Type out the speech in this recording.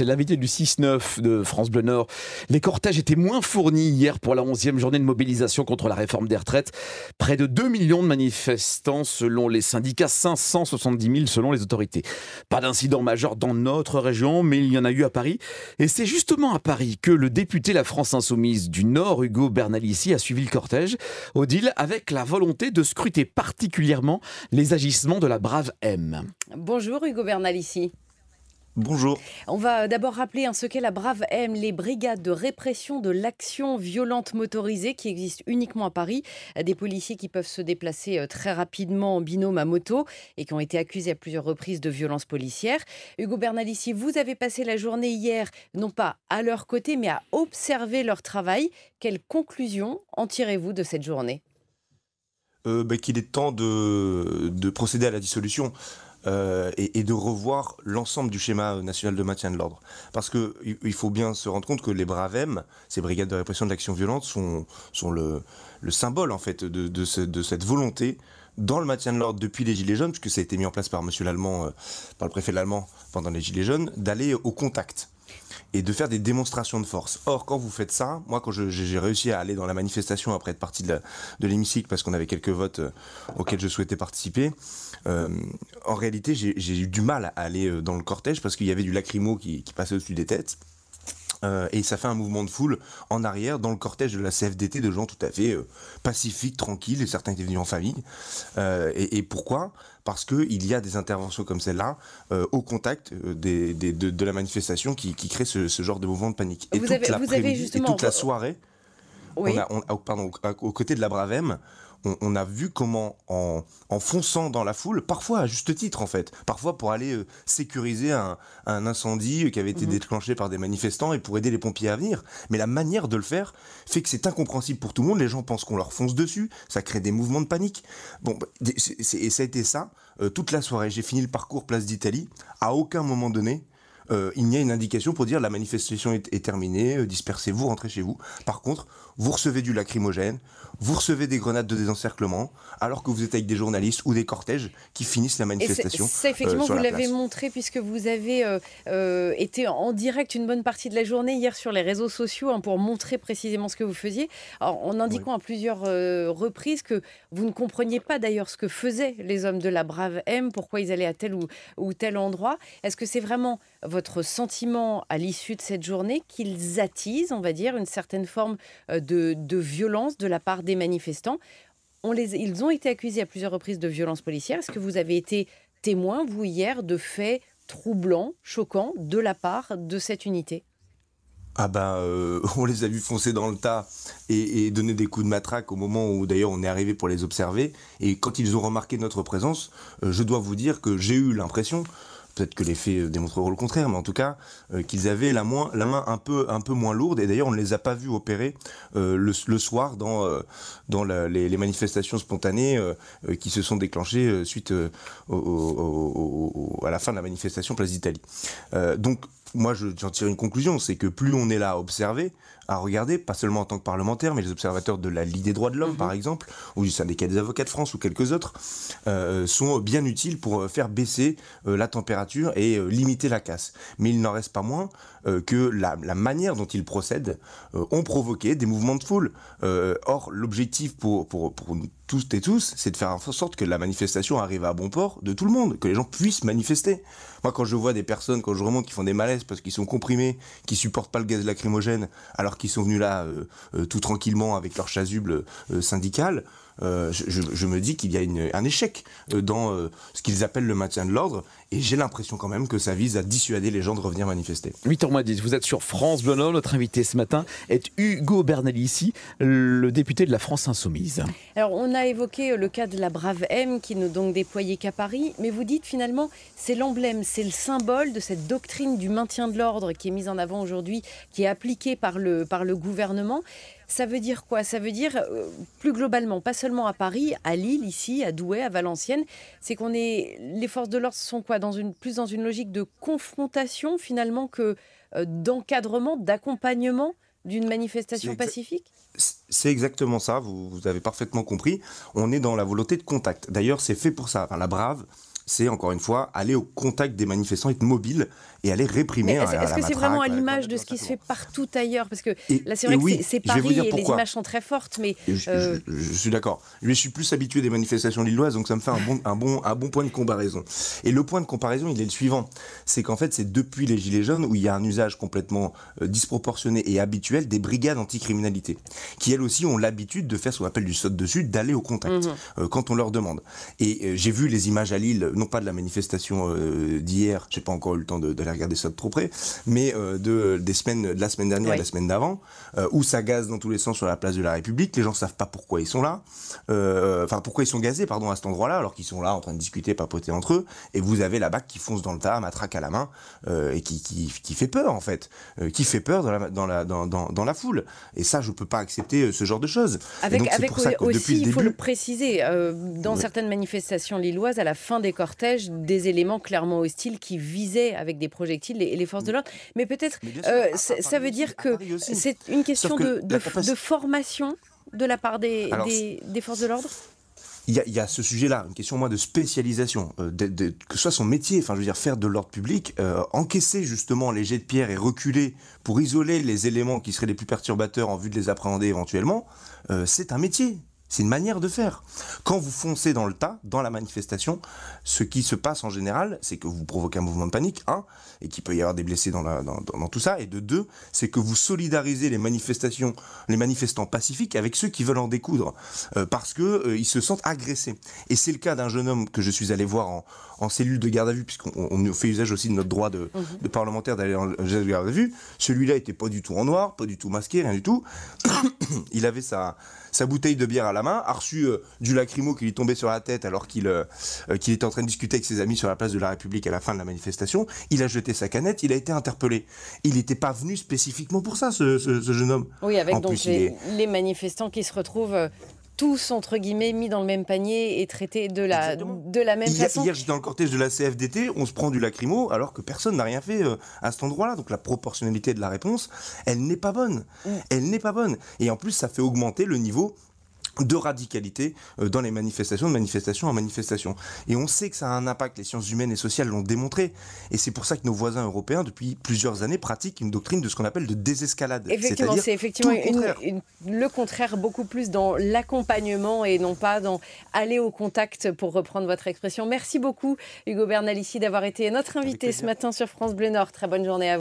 c'est l'invité du 6-9 de France Bleu Nord. Les cortèges étaient moins fournis hier pour la 11e journée de mobilisation contre la réforme des retraites. Près de 2 millions de manifestants selon les syndicats, 570 000 selon les autorités. Pas d'incident majeur dans notre région, mais il y en a eu à Paris. Et c'est justement à Paris que le député La France Insoumise du Nord, Hugo Bernalici, a suivi le cortège au avec la volonté de scruter particulièrement les agissements de la brave M. Bonjour Hugo Bernalici. Bonjour. On va d'abord rappeler ce qu'est la Brave M, les brigades de répression de l'action violente motorisée qui existent uniquement à Paris. Des policiers qui peuvent se déplacer euh, très rapidement en binôme à moto et qui ont été accusés à plusieurs reprises de violences policières. Hugo Bernalici, vous avez passé la journée hier, non pas à leur côté, mais à observer leur travail. Quelles conclusions en tirez-vous de cette journée euh, ben, Qu'il est temps de procéder à la dissolution. Euh, et, de revoir l'ensemble du schéma national de maintien de l'ordre. Parce qu'il faut bien se rendre compte que les BRAVEM, ces brigades de répression de l'action violente, sont, le, symbole en fait de cette volonté dans le maintien de l'ordre depuis les Gilets jaunes, puisque ça a été mis en place par monsieur l'Allemand, euh, par le préfet de l'Allemand pendant les Gilets jaunes, d'aller au contact et de faire des démonstrations de force. Or, quand vous faites ça, moi, quand j'ai réussi à aller dans la manifestation après être parti de l'hémicycle parce qu'on avait quelques votes euh, auxquels je souhaitais participer, euh, en réalité, j'ai eu du mal à aller dans le cortège parce qu'il y avait du lacrymo qui, qui passait au-dessus des têtes. Euh, et ça fait un mouvement de foule en arrière dans le cortège de la CFDT de gens tout à fait euh, pacifiques, tranquilles, et certains étaient venus en famille. Euh, et, pourquoi Parce qu'il y a des interventions comme celle-là au contact de, la manifestation qui, créent ce, genre de mouvement de panique. Et vous toute avez, la et toute la soirée, oui. on oh, aux côtés de la Bravem, on, a vu comment en, fonçant dans la foule, parfois à juste titre en fait, parfois pour aller euh, sécuriser un, incendie qui avait été mhm. déclenché par des manifestants et pour aider les pompiers à venir, mais la manière de le faire fait que c'est incompréhensible pour tout le monde, les gens pensent qu'on leur fonce dessus, ça crée des mouvements de panique. Bon, bah, et ça a été ça euh, toute la soirée, j'ai fini le parcours Place d'Italie, à aucun moment donné euh, il n'y a une indication pour dire la manifestation est, terminée, euh, dispersez-vous, rentrez chez vous. Par contre, vous recevez du lacrymogène, vous recevez des grenades de désencerclement, alors que vous êtes avec des journalistes ou des cortèges qui finissent la manifestation. C'est effectivement, euh, vous l'avez montré puisque vous avez été en direct une bonne partie de la journée hier sur les réseaux sociaux hein, pour montrer précisément ce que vous faisiez, en indiquant à plusieurs reprises que vous ne compreniez pas d'ailleurs ce que faisaient les hommes de la Brave M, pourquoi ils allaient à tel ou, ou tel endroit. Est-ce que c'est vraiment votre votre sentiment à l'issue de cette journée qu'ils attisent, on va dire, une certaine forme euh, de, violence de la part des manifestants on les, Ils ont été accusés à plusieurs reprises de violence policière. Est-ce que vous avez été témoin, vous, hier, de faits troublants, choquants, de la part de cette unité ah ben, euh, on les a vus foncer dans le tas et, donner des coups de matraque au moment où d'ailleurs on est arrivé pour les observer. Et quand ils ont remarqué notre présence, euh, je dois vous dire que j'ai eu l'impression Peut-être que les faits euh, démontreront le contraire, mais en tout cas, euh, qu'ils avaient la, la main un peu, moins lourde. Et d'ailleurs, on ne les a pas vus opérer euh, le, soir dans, les, manifestations spontanées qui se sont déclenchées suite à la fin de la manifestation Place d'Italie. donc, moi, j'en tire une conclusion, c'est que plus on est là à observer, à regarder, pas seulement en tant que parlementaire, mais les observateurs de la Ligue des droits de l'homme, mhm. par exemple, ou du syndicat des avocats de France ou quelques autres, euh, sont bien utiles pour euh, faire baisser euh, la température et limiter la casse. Mais il n'en reste pas moins que la, manière dont ils procèdent ont provoqué des mouvements de foule. or, l'objectif pour, pour, pour tous et tous, c'est de faire en sorte que la manifestation arrive à bon port de tout le monde, que les gens puissent manifester. Moi, quand je vois des personnes, quand je remonte, qui font des malaises parce qu'ils sont comprimés, qui supportent pas le gaz lacrymogène, alors qui sont venus là euh, euh, tout tranquillement avec leur chasuble euh, syndical euh, je, me dis qu'il y a un échec euh, dans euh, ce qu'ils appellent le maintien de l'ordre. Et j'ai l'impression quand même que ça vise à dissuader les gens de revenir manifester. 8h10, vous êtes sur France Bleu Notre invité ce matin est Hugo Bernalici, le député de la France Insoumise. Alors, on a évoqué le cas de la brave M qui n'est donc déployée qu'à Paris. Mais vous dites finalement, c'est l'emblème, c'est le symbole de cette doctrine du maintien de l'ordre qui est mise en avant aujourd'hui, qui est appliquée par le, par le gouvernement. Ça veut dire quoi Ça veut dire, euh, plus globalement, pas seulement à Paris, à Lille, ici, à Douai, à Valenciennes, c'est qu'on est. Les forces de l'ordre sont quoi dans une, Plus dans une logique de confrontation, finalement, que euh, d'encadrement, d'accompagnement d'une manifestation pacifique C'est exactement ça, vous, avez parfaitement compris. On est dans la volonté de contact. D'ailleurs, c'est fait pour ça. Enfin, la brave, c'est encore une fois aller au contact des manifestants, être mobile et aller réprimer. Est-ce est que c'est vraiment à l'image de ce qui se fait partout ailleurs Parce que la là, c'est vrai que c'est Paris et les images sont très fortes, mais euh, je, suis d'accord. Je suis plus habitué des manifestations lilloises, donc ça me fait un bon, un bon, un bon point de comparaison. Et le point de comparaison, il est le suivant c'est qu'en fait, c'est depuis les gilets jaunes où il y a un usage complètement euh, disproportionné et habituel des brigades anticriminalité, qui elles aussi ont l'habitude de faire ce qu'on appelle du saut dessus, d'aller au contact mmh euh, quand on leur demande. Et j'ai vu les images à Lille non pas de la manifestation euh, d'hier, j'ai pas encore eu le temps d'aller de, regarder ça de trop près, mais euh, de, des semaines, de la semaine dernière de la semaine d'avant, euh, où ça gaze dans tous les sens sur la place de la République, les gens savent pas pourquoi ils sont là, enfin pourquoi ils sont gazés, pardon, à cet endroit-là, alors qu'ils sont là en train de discuter, papoter entre eux, et vous avez la BAC qui fonce dans le tas, matraque à la main, et qui, qui, qui, fait peur en fait, qui fait peur dans la, dans, dans, dans, la foule. Et ça, je peux pas accepter ce genre de choses. Avec, donc, pour ça il faut le préciser, dans certaines manifestations lilloises, à la fin des cortège des éléments clairement hostiles qui visaient avec des projectiles les, les forces de l'ordre. Mais peut-être, euh, ça veut dire que c'est une question de, de, formation de la part des, forces de l'ordre il y, a, ce sujet-là, une question moins de spécialisation, euh, que ce soit son métier, enfin je veux dire faire de l'ordre public, euh, encaisser justement les jets de pierre et reculer pour isoler les éléments qui seraient les plus perturbateurs en vue de les appréhender éventuellement, c'est un métier. C'est une manière de faire. Quand vous foncez dans le tas, dans la manifestation, ce qui se passe en général, c'est que vous provoquez un mouvement de panique, un, et qu'il peut y avoir des blessés dans, la, dans, tout ça, et de deux, c'est que vous solidarisez les manifestations, les manifestants pacifiques avec ceux qui veulent en découdre, euh, parce que euh, ils se sentent agressés. Et c'est le cas d'un jeune homme que je suis allé voir en, cellule de garde à vue, puisqu'on fait usage aussi de notre droit de, mhm. parlementaire d'aller en de garde à vue. Celui-là était pas du tout en noir, pas du tout masqué, rien du tout. il avait sa, sa bouteille de bière à la main, a reçu euh, du lacrymo qui lui tombait sur la tête alors euh, euh, qu'il était en train de discuter avec ses amis sur la place de la République à la fin de la manifestation. Il a jeté sa canette, il a été interpellé. Il n'était pas venu spécifiquement pour ça, ce, jeune homme. Oui, avec donc les, manifestants qui se retrouvent tous, entre guillemets, mis dans le même panier et traités de la, de la même façon. Hier, j'étais dans le cortège de la CFDT, on se prend du lacrymo alors que personne n'a rien fait à cet endroit-là. Donc la proportionnalité de la réponse, elle n'est pas bonne. Mm. Elle n'est pas bonne. Et en plus, ça fait augmenter le niveau de radicalité euh, dans les manifestations, de manifestation en manifestation. Et on sait que ça a un impact, les sciences humaines et sociales l'ont démontré. Et c'est pour ça que nos voisins européens, depuis plusieurs années, pratiquent une doctrine de ce qu'on appelle de désescalade. Effectivement, c'est effectivement le contraire. le contraire, beaucoup plus dans l'accompagnement et non pas dans aller au contact, pour reprendre votre expression. Merci beaucoup, Hugo Bernalici, d'avoir été notre invité ce matin sur France Bleu Nord. Très bonne journée à vous.